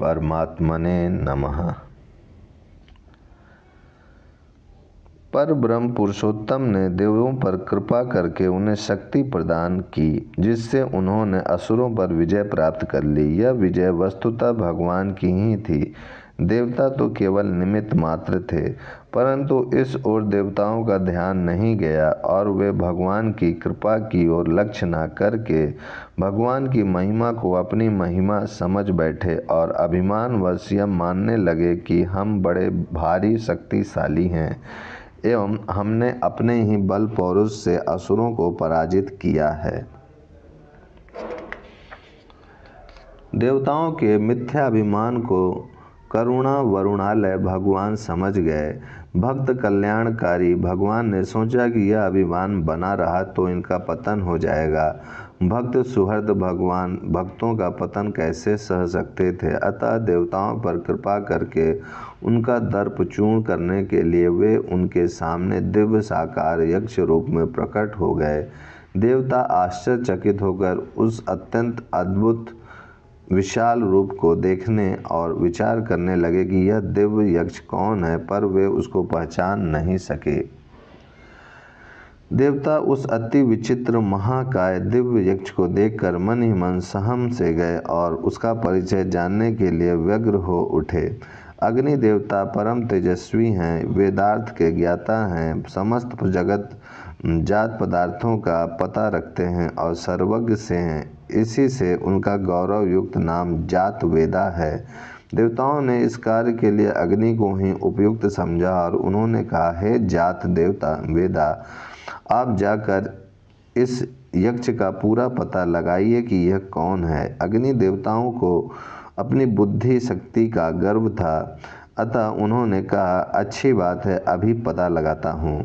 परमात्मने नमः पर ब्रह्म पुरुषोत्तम ने देवों पर कृपा करके उन्हें शक्ति प्रदान की जिससे उन्होंने असुरों पर विजय प्राप्त कर ली यह विजय वस्तुतः भगवान की ही थी देवता तो केवल निमित्त मात्र थे परंतु इस ओर देवताओं का ध्यान नहीं गया और वे भगवान की कृपा की ओर लक्ष्य न करके भगवान की महिमा को अपनी महिमा समझ बैठे और अभिमान वश्यम मानने लगे कि हम बड़े भारी शक्तिशाली हैं एवं हमने अपने ही बल पौरुष से असुरों को पराजित किया है देवताओं के मिथ्या अभिमान को करुणा वरुणालय भगवान समझ गए भक्त कल्याणकारी भगवान ने सोचा कि यह अभिमान बना रहा तो इनका पतन हो जाएगा भक्त सुहृद भगवान भक्तों का पतन कैसे सह सकते थे अतः देवताओं पर कृपा करके उनका दर्प चूर्ण करने के लिए वे उनके सामने दिव्य साकार यक्ष रूप में प्रकट हो गए देवता आश्चर्यचकित होकर उस अत्यंत अद्भुत विशाल रूप को देखने और विचार करने लगे कि यह दिव्य यक्ष कौन है पर वे उसको पहचान नहीं सके देवता उस अति विचित्र महाकाय दिव्य यक्ष को देखकर मन ही मन सहम से गए और उसका परिचय जानने के लिए व्यग्र हो उठे अग्नि देवता परम तेजस्वी हैं वेदार्थ के ज्ञाता हैं समस्त जगत जात पदार्थों का पता रखते हैं और सर्वज्ञ से हैं इसी से उनका गौरव युक्त नाम जात वेदा है देवताओं ने इस कार्य के लिए अग्नि को ही उपयुक्त समझा और उन्होंने कहा है जात देवता वेदा आप जाकर इस यक्ष का पूरा पता लगाइए कि यह कौन है अग्नि देवताओं को अपनी बुद्धि शक्ति का गर्व था अतः उन्होंने कहा अच्छी बात है अभी पता लगाता हूँ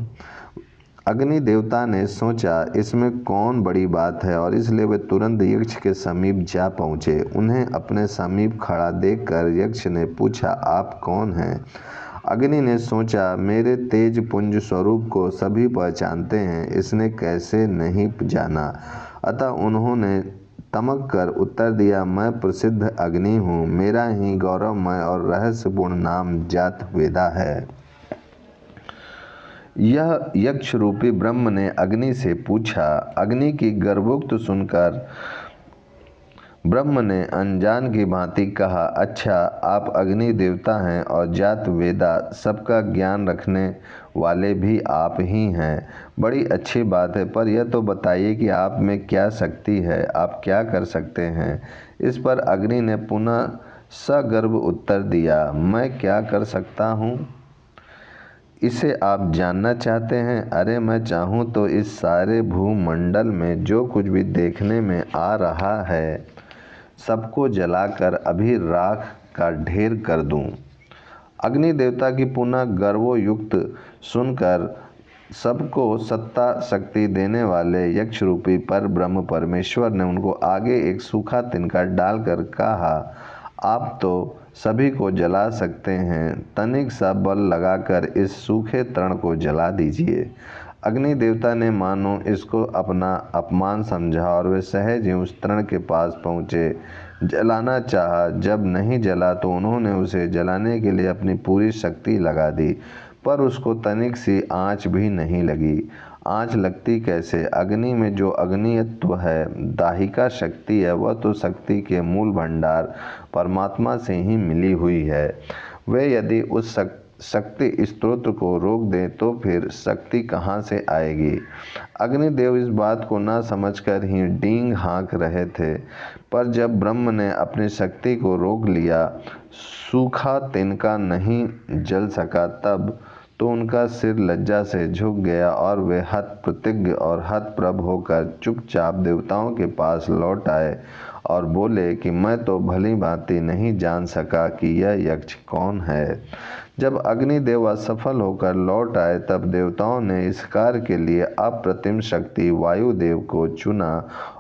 अग्नि देवता ने सोचा इसमें कौन बड़ी बात है और इसलिए वे तुरंत यक्ष के समीप जा पहुँचे उन्हें अपने समीप खड़ा देखकर यक्ष ने पूछा आप कौन हैं अग्नि ने सोचा मेरे तेज पुंज स्वरूप को सभी पहचानते हैं इसने कैसे नहीं जाना अतः उन्होंने तमक कर उत्तर दिया मैं प्रसिद्ध अग्नि हूँ मेरा ही गौरवमय और रहस्यपूर्ण नाम जात वेदा है यह यक्ष रूपी ब्रह्म ने अग्नि से पूछा अग्नि की गर्भोक्त सुनकर ब्रह्म ने अनजान की भांति कहा अच्छा आप अग्नि देवता हैं और जात वेदा सबका ज्ञान रखने वाले भी आप ही हैं बड़ी अच्छी बात है पर यह तो बताइए कि आप में क्या शक्ति है आप क्या कर सकते हैं इस पर अग्नि ने पुनः सगर्भ उत्तर दिया मैं क्या कर सकता हूँ इसे आप जानना चाहते हैं अरे मैं चाहूँ तो इस सारे भूमंडल में जो कुछ भी देखने में आ रहा है सबको जलाकर अभी राख का ढेर कर दूं। अग्नि देवता की पुनः गर्वोयुक्त सुनकर सबको सत्ता शक्ति देने वाले यक्ष रूपी पर ब्रह्म परमेश्वर ने उनको आगे एक सूखा तिनका डालकर कहा आप तो सभी को जला सकते हैं तनिक सा बल लगाकर इस सूखे तरण को जला दीजिए अग्नि देवता ने मानो इसको अपना अपमान समझा और वे सहज ही उस तरण के पास पहुँचे जलाना चाहा जब नहीं जला तो उन्होंने उसे जलाने के लिए अपनी पूरी शक्ति लगा दी पर उसको तनिक सी आँच भी नहीं लगी आँच लगती कैसे अग्नि में जो अग्नियत्व है दाहिका शक्ति है वह तो शक्ति के मूल भंडार परमात्मा से ही मिली हुई है वे यदि उस शक्ति शक्ति स्त्रोत को रोक दें तो फिर शक्ति कहाँ से आएगी अग्निदेव इस बात को ना समझकर ही डींग हाँक रहे थे पर जब ब्रह्म ने अपनी शक्ति को रोक लिया सूखा तिनका नहीं जल सका तब तो उनका सिर लज्जा से झुक गया और वे हत प्रतिज्ञ और हत प्रभ होकर चुपचाप देवताओं के पास लौट आए और बोले कि मैं तो भली भांति नहीं जान सका कि यह यक्ष कौन है जब अग्निदेव असफल होकर लौट आए तब देवताओं ने इस कार्य के लिए अप्रतिम शक्ति वायुदेव को चुना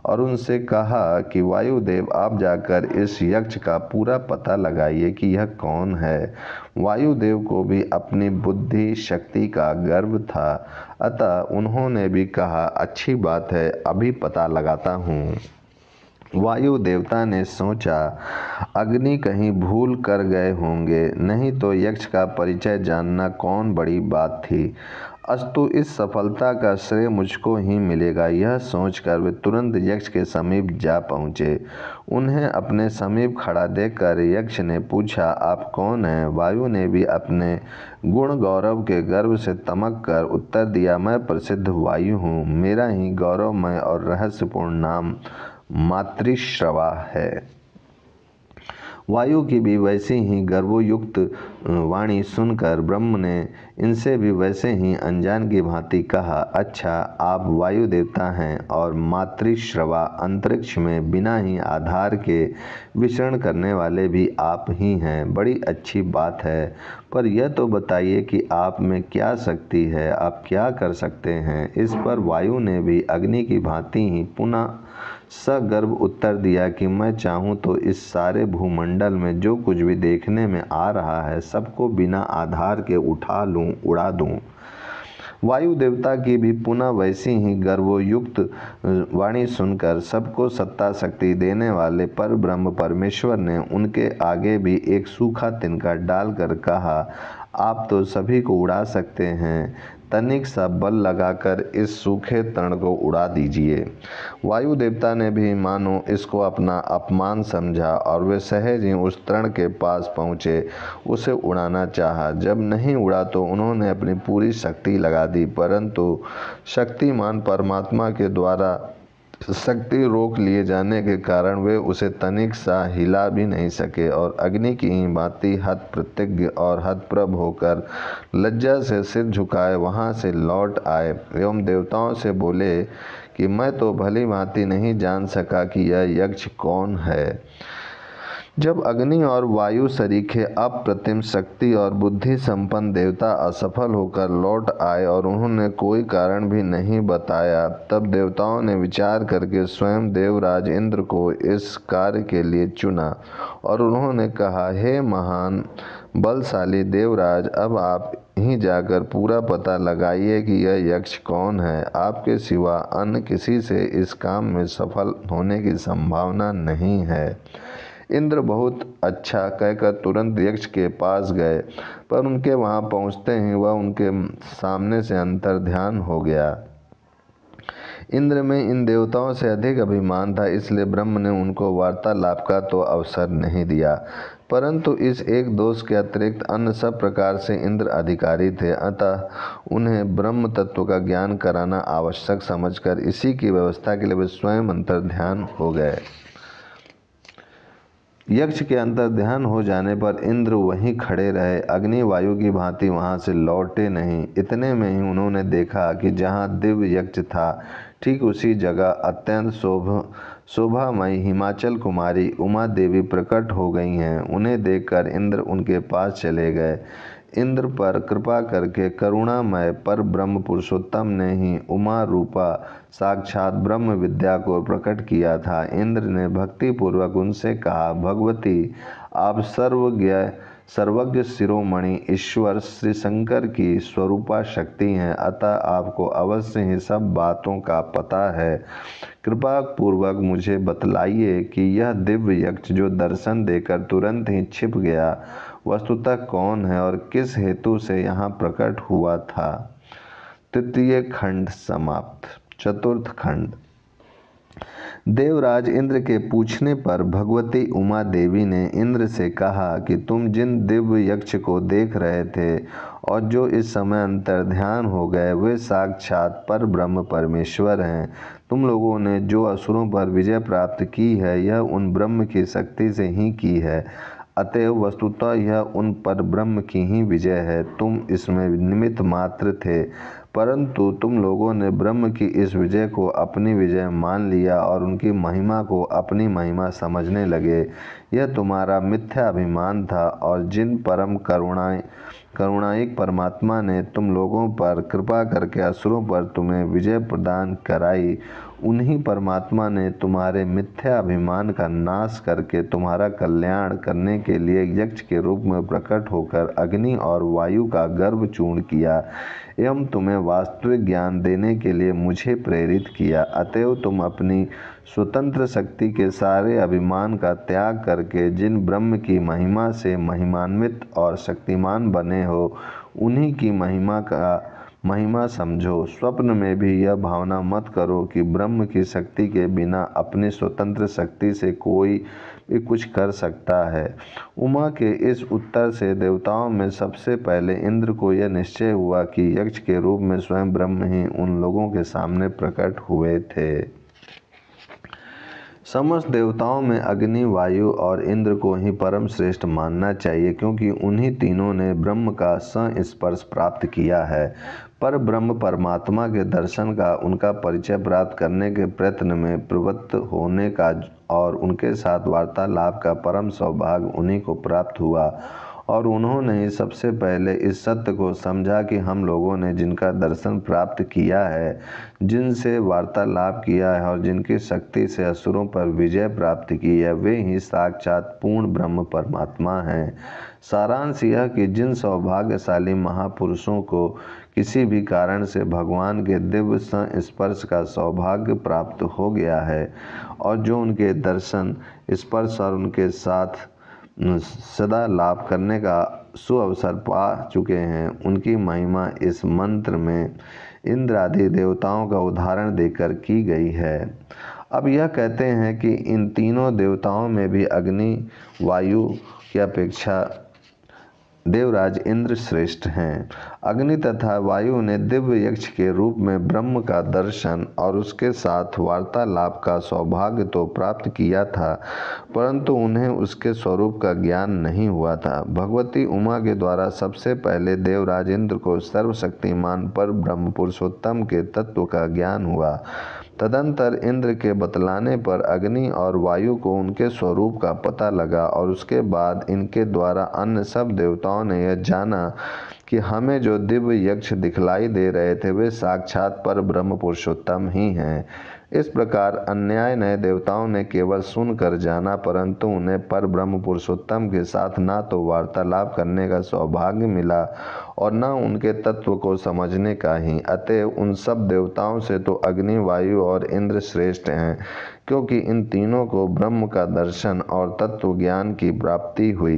और उनसे कहा कि वायुदेव आप जाकर इस यक्ष का पूरा पता लगाइए कि यह कौन है वायुदेव को भी अपनी बुद्धि शक्ति का गर्व था अतः उन्होंने भी कहा अच्छी बात है अभी पता लगाता हूँ वायु देवता ने सोचा अग्नि कहीं भूल कर गए होंगे नहीं तो यक्ष का परिचय जानना कौन बड़ी बात थी अस्तु इस सफलता का श्रेय मुझको ही मिलेगा यह सोचकर वे तुरंत यक्ष के समीप जा पहुँचे उन्हें अपने समीप खड़ा देखकर यक्ष ने पूछा आप कौन हैं वायु ने भी अपने गुण गौरव के गर्व से तमक कर उत्तर दिया मैं प्रसिद्ध वायु हूँ मेरा ही गौरवमय और रहस्यपूर्ण नाम मातृश्रवा है वायु की भी वैसे ही गर्वयुक्त वाणी सुनकर ब्रह्म ने इनसे भी वैसे ही अनजान की भांति कहा अच्छा आप वायु देवता हैं और मातृश्रवा अंतरिक्ष में बिना ही आधार के विचरण करने वाले भी आप ही हैं बड़ी अच्छी बात है पर यह तो बताइए कि आप में क्या शक्ति है आप क्या कर सकते हैं इस पर वायु ने भी अग्नि की भांति ही पुनः सगर्व उत्तर दिया कि मैं चाहूँ तो इस सारे भूमंडल में जो कुछ भी देखने में आ रहा है सबको बिना आधार के उठा लूँ उड़ा दूँ वायु देवता की भी पुनः वैसी ही गर्वयुक्त वाणी सुनकर सबको सत्ता शक्ति देने वाले पर ब्रह्म परमेश्वर ने उनके आगे भी एक सूखा तिनका डालकर कहा आप तो सभी को उड़ा सकते हैं तनिक सा बल लगाकर इस सूखे तरण को उड़ा दीजिए वायु देवता ने भी मानो इसको अपना अपमान समझा और वे सहज ही उस तरण के पास पहुँचे उसे उड़ाना चाहा जब नहीं उड़ा तो उन्होंने अपनी पूरी शक्ति लगा दी परंतु शक्तिमान परमात्मा के द्वारा शक्ति रोक लिए जाने के कारण वे उसे तनिक सा हिला भी नहीं सके और अग्नि की ही हत हतप्रतिज्ञ और हतप्रभ होकर लज्जा से सिर झुकाए वहाँ से लौट आए एवं देवताओं से बोले कि मैं तो भली भांति नहीं जान सका कि यह यक्ष कौन है जब अग्नि और वायु सरीखे अप्रतिम शक्ति और बुद्धि संपन्न देवता असफल होकर लौट आए और उन्होंने कोई कारण भी नहीं बताया तब देवताओं ने विचार करके स्वयं देवराज इंद्र को इस कार्य के लिए चुना और उन्होंने कहा हे महान बलशाली देवराज अब आप ही जाकर पूरा पता लगाइए कि यह यक्ष कौन है आपके सिवा अन्य किसी से इस काम में सफल होने की संभावना नहीं है इंद्र बहुत अच्छा कहकर तुरंत यक्ष के पास गए पर उनके वहाँ पहुँचते ही वह उनके सामने से अंतर ध्यान हो गया इंद्र में इन देवताओं से अधिक अभिमान था इसलिए ब्रह्म ने उनको वार्तालाप का तो अवसर नहीं दिया परंतु इस एक दोष के अतिरिक्त अन्य सब प्रकार से इंद्र अधिकारी थे अतः उन्हें ब्रह्म तत्व का ज्ञान कराना आवश्यक समझकर इसी की व्यवस्था के लिए वे स्वयं अंतर ध्यान हो गए यक्ष के अंतर ध्यान हो जाने पर इंद्र वहीं खड़े रहे अग्नि वायु की भांति वहां से लौटे नहीं इतने में ही उन्होंने देखा कि जहां दिव्य यक्ष था ठीक उसी जगह अत्यंत शोभ शोभामयी हिमाचल कुमारी उमा देवी प्रकट हो गई हैं उन्हें देखकर इंद्र उनके पास चले गए इंद्र पर कृपा करके करुणामय पर ब्रह्म पुरुषोत्तम ने ही उमा रूपा साक्षात ब्रह्म विद्या को प्रकट किया था इंद्र ने भक्तिपूर्वक उनसे कहा भगवती आप सर्वज्ञ सर्वज्ञ शिरोमणि ईश्वर श्री शंकर की स्वरूपा शक्ति हैं अतः आपको अवश्य ही सब बातों का पता है कृपा पूर्वक मुझे बतलाइए कि यह दिव्य यक्ष जो दर्शन देकर तुरंत ही छिप गया वस्तुतः कौन है और किस हेतु से यहाँ प्रकट हुआ था तृतीय खंड समाप्त चतुर्थ खंड देवराज इंद्र के पूछने पर भगवती उमा देवी ने इंद्र से कहा कि तुम जिन दिव्य यक्ष को देख रहे थे और जो इस समय अंतर ध्यान हो गए वे साक्षात पर ब्रह्म परमेश्वर हैं तुम लोगों ने जो असुरों पर विजय प्राप्त की है यह उन ब्रह्म की शक्ति से ही की है अतएव वस्तुतः यह उन पर ब्रह्म की ही विजय है तुम इसमें निमित्त मात्र थे परंतु तुम लोगों ने ब्रह्म की इस विजय को अपनी विजय मान लिया और उनकी महिमा को अपनी महिमा समझने लगे यह तुम्हारा मिथ्या अभिमान था और जिन परम करुणाएँ करुणायिक परमात्मा ने तुम लोगों पर कृपा करके असुरों पर तुम्हें विजय प्रदान कराई उन्हीं परमात्मा ने तुम्हारे मिथ्या अभिमान का नाश करके तुम्हारा कल्याण करने के लिए यक्ष के रूप में प्रकट होकर अग्नि और वायु का गर्भ चूर्ण किया एवं तुम्हें वास्तविक ज्ञान देने के लिए मुझे प्रेरित किया अतएव तुम अपनी स्वतंत्र शक्ति के सारे अभिमान का त्याग करके जिन ब्रह्म की महिमा से महिमान्वित और शक्तिमान बने हो उन्हीं की महिमा का महिमा समझो स्वप्न में भी यह भावना मत करो कि ब्रह्म की शक्ति के बिना अपनी स्वतंत्र शक्ति से कोई भी कुछ कर सकता है उमा के इस उत्तर से देवताओं में सबसे पहले इंद्र को यह निश्चय हुआ कि यक्ष के रूप में स्वयं ब्रह्म ही उन लोगों के सामने प्रकट हुए थे समस्त देवताओं में अग्नि वायु और इंद्र को ही परम श्रेष्ठ मानना चाहिए क्योंकि उन्हीं तीनों ने ब्रह्म का संस्पर्श प्राप्त किया है पर ब्रह्म परमात्मा के दर्शन का उनका परिचय प्राप्त करने के प्रयत्न में प्रवृत्त होने का और उनके साथ वार्तालाप का परम सौभाग्य उन्हीं को प्राप्त हुआ और उन्होंने सबसे पहले इस सत्य को समझा कि हम लोगों ने जिनका दर्शन प्राप्त किया है जिनसे वार्तालाप किया है और जिनकी शक्ति से असुरों पर विजय प्राप्त की है वे ही साक्षात पूर्ण ब्रह्म परमात्मा हैं सारांश यह कि जिन सौभाग्यशाली महापुरुषों को किसी भी कारण से भगवान के दिव्य संस्पर्श का सौभाग्य प्राप्त हो गया है और जो उनके दर्शन स्पर्श और उनके साथ सदा लाभ करने का सुअवसर पा चुके हैं उनकी महिमा इस मंत्र में इंद्र आदि देवताओं का उदाहरण देकर की गई है अब यह कहते हैं कि इन तीनों देवताओं में भी अग्नि वायु की अपेक्षा देवराज इंद्र श्रेष्ठ हैं अग्नि तथा वायु ने दिव्य यक्ष के रूप में ब्रह्म का दर्शन और उसके साथ वार्तालाप का सौभाग्य तो प्राप्त किया था परंतु उन्हें उसके स्वरूप का ज्ञान नहीं हुआ था भगवती उमा के द्वारा सबसे पहले देवराज इंद्र को सर्वशक्तिमान पर ब्रह्म पुरुषोत्तम के तत्व का ज्ञान हुआ तदंतर इंद्र के बतलाने पर अग्नि और वायु को उनके स्वरूप का पता लगा और उसके बाद इनके द्वारा अन्य सब देवताओं ने यह जाना कि हमें जो दिव्य यक्ष दिखलाई दे रहे थे वे साक्षात पर ब्रह्म पुरुषोत्तम ही हैं इस प्रकार अन्याय नए देवताओं ने केवल सुनकर जाना परंतु उन्हें पर ब्रह्म पुरुषोत्तम के साथ ना तो वार्तालाप करने का सौभाग्य मिला और न उनके तत्व को समझने का ही अतः उन सब देवताओं से तो अग्नि वायु और इंद्र श्रेष्ठ हैं क्योंकि इन तीनों को ब्रह्म का दर्शन और तत्व ज्ञान की प्राप्ति हुई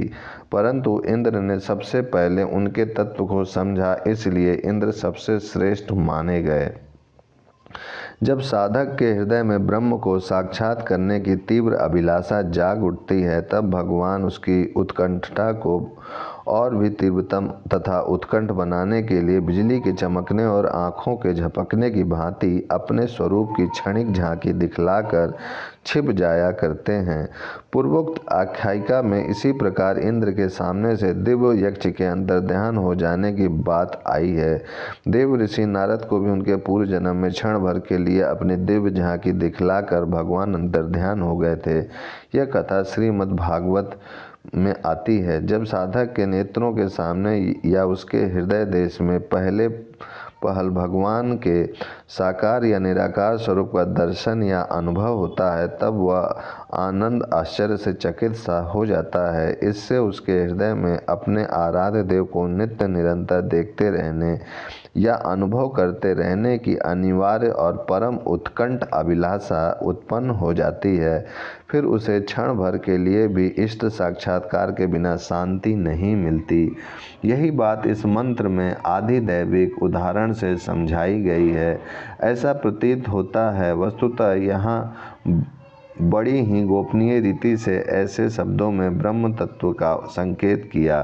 परंतु इंद्र ने सबसे पहले उनके तत्व को समझा इसलिए इंद्र सबसे श्रेष्ठ माने गए जब साधक के हृदय में ब्रह्म को साक्षात करने की तीव्र अभिलाषा जाग उठती है तब भगवान उसकी उत्कंठता को और भी तीव्रतम तथा उत्कंठ बनाने के लिए बिजली के चमकने और आँखों के झपकने की भांति अपने स्वरूप की क्षणिक झांकी दिखलाकर छिप जाया करते हैं पूर्वोक्त आख्यायिका में इसी प्रकार इंद्र के सामने से दिव्य यक्ष के अंदर ध्यान हो जाने की बात आई है देव ऋषि नारद को भी उनके पूर्व जन्म में क्षण भर के लिए अपनी दिव्य झांकी दिखलाकर भगवान अंतर ध्यान हो गए थे यह कथा श्रीमद्भागवत में आती है जब साधक के नेत्रों के सामने या उसके हृदय देश में पहले पहल भगवान के साकार या निराकार स्वरूप का दर्शन या अनुभव होता है तब वह आनंद आश्चर्य से चकित सा हो जाता है इससे उसके हृदय में अपने आराध्य देव को नित्य निरंतर देखते रहने या अनुभव करते रहने की अनिवार्य और परम उत्कंठ अभिलाषा उत्पन्न हो जाती है फिर उसे क्षण भर के लिए भी इष्ट साक्षात्कार के बिना शांति नहीं मिलती यही बात इस मंत्र में आदि दैविक उदाहरण से समझाई गई है ऐसा प्रतीत होता है वस्तुतः यहाँ बड़ी ही गोपनीय रीति से ऐसे शब्दों में ब्रह्म तत्व का संकेत किया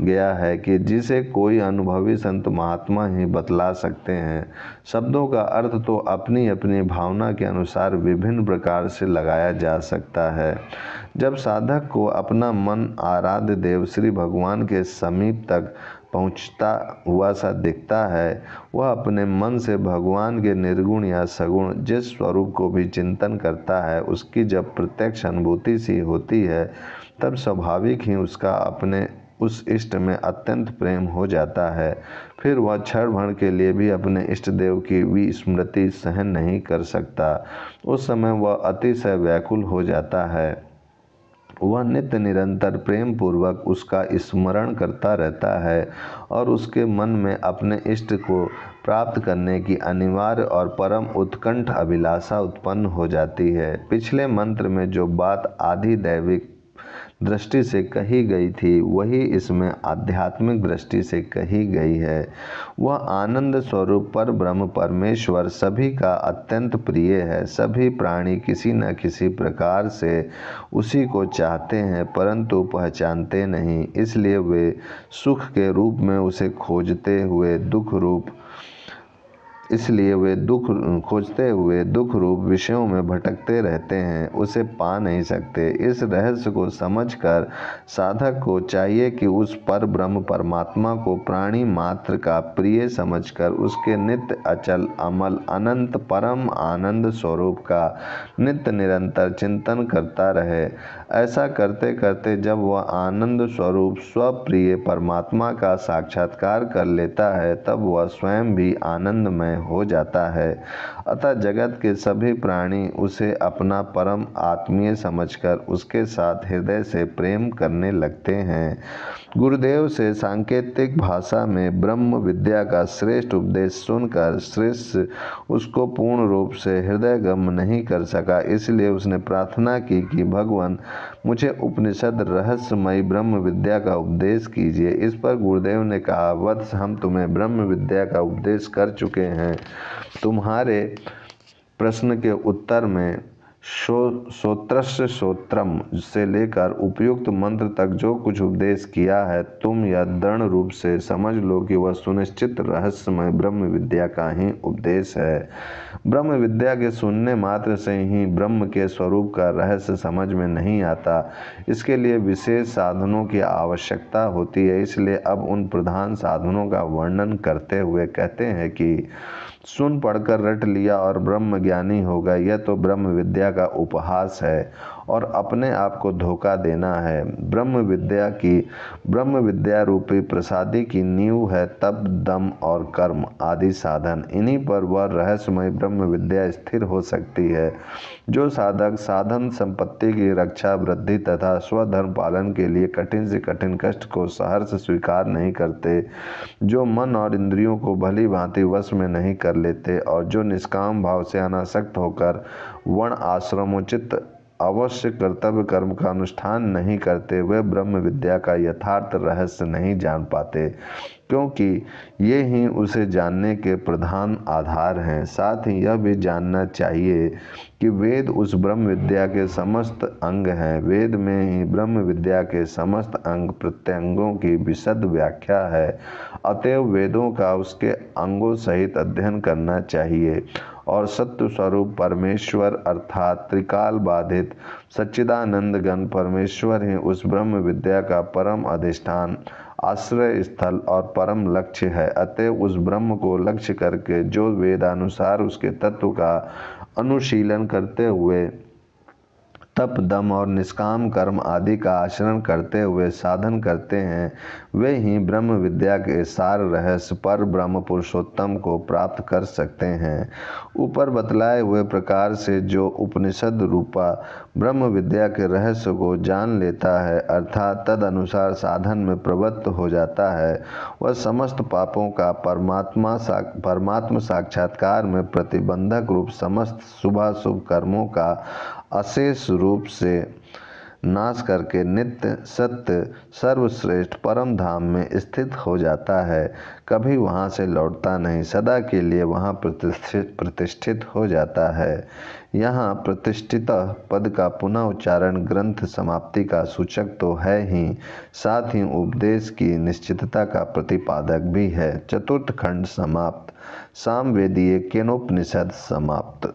गया है कि जिसे कोई अनुभवी संत महात्मा ही बतला सकते हैं शब्दों का अर्थ तो अपनी अपनी भावना के अनुसार विभिन्न प्रकार से लगाया जा सकता है जब साधक को अपना मन आराध्य देव श्री भगवान के समीप तक पहुँचता हुआ सा दिखता है वह अपने मन से भगवान के निर्गुण या सगुण जिस स्वरूप को भी चिंतन करता है उसकी जब प्रत्यक्ष अनुभूति सी होती है तब स्वाभाविक ही उसका अपने उस इष्ट में अत्यंत प्रेम हो जाता है फिर वह क्षण भर के लिए भी अपने इष्ट देव की विस्मृति सहन नहीं कर सकता उस समय वह अतिशय व्याकुल हो जाता है वह नित्य निरंतर प्रेम पूर्वक उसका स्मरण करता रहता है और उसके मन में अपने इष्ट को प्राप्त करने की अनिवार्य और परम उत्कंठ अभिलाषा उत्पन्न हो जाती है पिछले मंत्र में जो बात आधी दैविक दृष्टि से कही गई थी वही इसमें आध्यात्मिक दृष्टि से कही गई है वह आनंद स्वरूप पर ब्रह्म परमेश्वर सभी का अत्यंत प्रिय है सभी प्राणी किसी न किसी प्रकार से उसी को चाहते हैं परंतु पहचानते नहीं इसलिए वे सुख के रूप में उसे खोजते हुए दुख रूप इसलिए वे दुख खोजते हुए दुख रूप विषयों में भटकते रहते हैं उसे पा नहीं सकते इस रहस्य को समझकर साधक को चाहिए कि उस पर ब्रह्म परमात्मा को प्राणी मात्र का प्रिय समझकर उसके नित्य अचल अमल अनंत परम आनंद स्वरूप का नित्य निरंतर चिंतन करता रहे ऐसा करते करते जब वह आनंद स्वरूप स्वप्रिय परमात्मा का साक्षात्कार कर लेता है तब वह स्वयं भी आनंदमय हो जाता है अतः जगत के सभी प्राणी उसे अपना परम आत्मीय समझकर उसके साथ हृदय से प्रेम करने लगते हैं गुरुदेव से सांकेतिक भाषा में ब्रह्म विद्या का श्रेष्ठ उपदेश सुनकर श्रेष्ठ उसको पूर्ण रूप से हृदय गम नहीं कर सका इसलिए उसने प्रार्थना की कि भगवान मुझे उपनिषद रहस्यमय ब्रह्म विद्या का उपदेश कीजिए इस पर गुरुदेव ने कहा वत्स हम तुम्हें ब्रह्म विद्या का उपदेश कर चुके हैं तुम्हारे प्रश्न के उत्तर में श्रोत्रस्य श्रोत्रम से लेकर उपयुक्त मंत्र तक जो कुछ उपदेश किया है तुम यह दृढ़ रूप से समझ लो कि वह सुनिश्चित रहस्यमय ब्रह्म विद्या का ही उपदेश है ब्रह्म विद्या के सुनने मात्र से ही ब्रह्म के स्वरूप का रहस्य समझ में नहीं आता इसके लिए विशेष साधनों की आवश्यकता होती है इसलिए अब उन प्रधान साधनों का वर्णन करते हुए कहते हैं कि सुन पढ़कर रट लिया और ब्रह्म ज्ञानी हो गए यह तो ब्रह्म विद्या का उपहास है और अपने आप को धोखा देना है ब्रह्म विद्या की ब्रह्म विद्या रूपी प्रसादी की नींव है तब दम और कर्म आदि साधन इन्हीं पर वह रहस्यमय ब्रह्म विद्या स्थिर हो सकती है जो साधक साधन संपत्ति की रक्षा वृद्धि तथा स्वधर्म पालन के लिए कठिन से कठिन कष्ट को सहर्ष स्वीकार नहीं करते जो मन और इंद्रियों को भली भांति वश में नहीं कर लेते और जो निष्काम भाव से अनासक्त होकर वर्ण आश्रमोचित अवश्य कर्तव्य कर्म का अनुष्ठान नहीं करते वे ब्रह्म विद्या का यथार्थ रहस्य नहीं जान पाते क्योंकि ये ही उसे जानने के प्रधान आधार हैं साथ ही यह भी जानना चाहिए कि वेद उस ब्रह्म विद्या के समस्त अंग हैं वेद में ही ब्रह्म विद्या के समस्त अंग प्रत्यंगों की विशद व्याख्या है अतएव वेदों का उसके अंगों सहित अध्ययन करना चाहिए और सत्य स्वरूप परमेश्वर अर्थात त्रिकाल बाधित सच्चिदानंद गण परमेश्वर ही उस ब्रह्म विद्या का परम अधिष्ठान आश्रय स्थल और परम लक्ष्य है अतः उस ब्रह्म को लक्ष्य करके जो वेदानुसार उसके तत्व का अनुशीलन करते हुए तप दम और निष्काम कर्म आदि का आचरण करते हुए साधन करते हैं वे ही ब्रह्म विद्या के सार रहस्य पर ब्रह्म पुरुषोत्तम को प्राप्त कर सकते हैं ऊपर बतलाए हुए प्रकार से जो उपनिषद रूपा ब्रह्म विद्या के रहस्य को जान लेता है अर्थात तद अनुसार साधन में प्रवृत्त हो जाता है वह समस्त पापों का परमात्मा सा परमात्म साक्षात्कार में प्रतिबंधक रूप समस्त शुभाशुभ कर्मों का अशेष रूप से नाश करके नित्य सत्य सर्वश्रेष्ठ परम धाम में स्थित हो जाता है कभी वहाँ से लौटता नहीं सदा के लिए वहाँ प्रतिष्ठित प्रतिष्ठित हो जाता है यहाँ प्रतिष्ठित पद का पुनः उच्चारण ग्रंथ समाप्ति का सूचक तो है ही साथ ही उपदेश की निश्चितता का प्रतिपादक भी है चतुर्थ खंड समाप्त सामवेदीय केनोपनिषद समाप्त